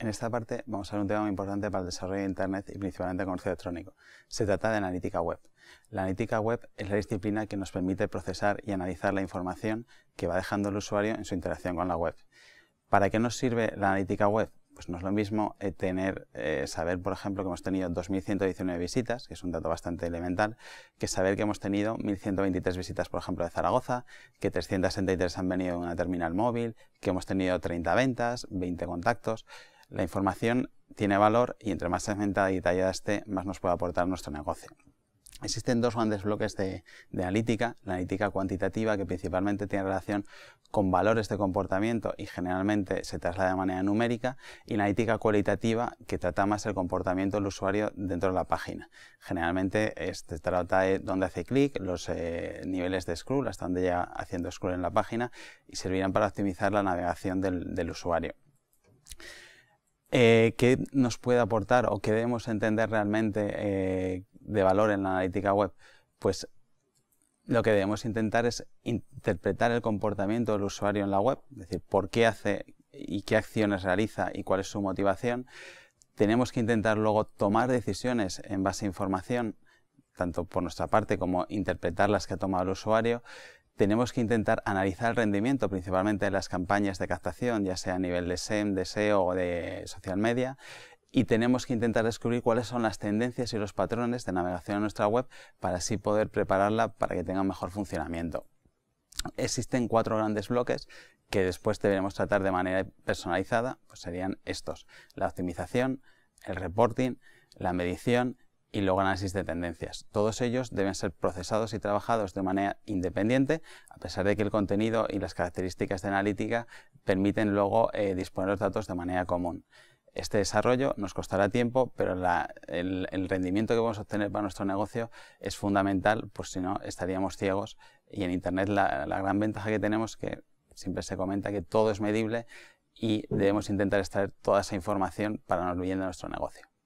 En esta parte vamos a ver un tema muy importante para el desarrollo de Internet y principalmente el comercio electrónico. Se trata de analítica web. La analítica web es la disciplina que nos permite procesar y analizar la información que va dejando el usuario en su interacción con la web. ¿Para qué nos sirve la analítica web? Pues no es lo mismo eh, tener, eh, saber, por ejemplo, que hemos tenido 2.119 visitas, que es un dato bastante elemental, que saber que hemos tenido 1.123 visitas, por ejemplo, de Zaragoza, que 363 han venido en una terminal móvil, que hemos tenido 30 ventas, 20 contactos. La información tiene valor y entre más segmentada y detallada esté, más nos puede aportar nuestro negocio. Existen dos grandes bloques de, analítica, la analítica cuantitativa que principalmente tiene relación con valores de comportamiento y generalmente se traslada de manera numérica, y la analítica cualitativa que trata más el comportamiento del usuario dentro de la página. Generalmente se trata de dónde hace clic, los eh, niveles de scroll, hasta dónde llega haciendo scroll en la página, y servirán para optimizar la navegación del usuario. Eh, ¿Qué nos puede aportar o qué debemos entender realmente eh, de valor en la analítica web? Pues lo que debemos intentar es interpretar el comportamiento del usuario en la web, es decir, por qué hace y qué acciones realiza y cuál es su motivación. Tenemos que intentar luego tomar decisiones en base a información, tanto por nuestra parte como interpretar las que ha tomado el usuario tenemos que intentar analizar el rendimiento, principalmente de las campañas de captación, ya sea a nivel de SEM, de SEO o de social media, y tenemos que intentar descubrir cuáles son las tendencias y los patrones de navegación en nuestra web para así poder prepararla para que tenga mejor funcionamiento. Existen cuatro grandes bloques que después deberemos tratar de manera personalizada, pues serían estos, la optimización, el reporting, la medición y luego análisis de tendencias. Todos ellos deben ser procesados y trabajados de manera independiente, a pesar de que el contenido y las características de analítica permiten luego eh, disponer los datos de manera común. Este desarrollo nos costará tiempo, pero el, rendimiento que vamos a obtener para nuestro negocio es fundamental, pues si no estaríamos ciegos. Y en Internet la, gran ventaja que tenemos es que siempre se comenta que todo es medible y debemos intentar extraer toda esa información para no olvidar nuestro negocio.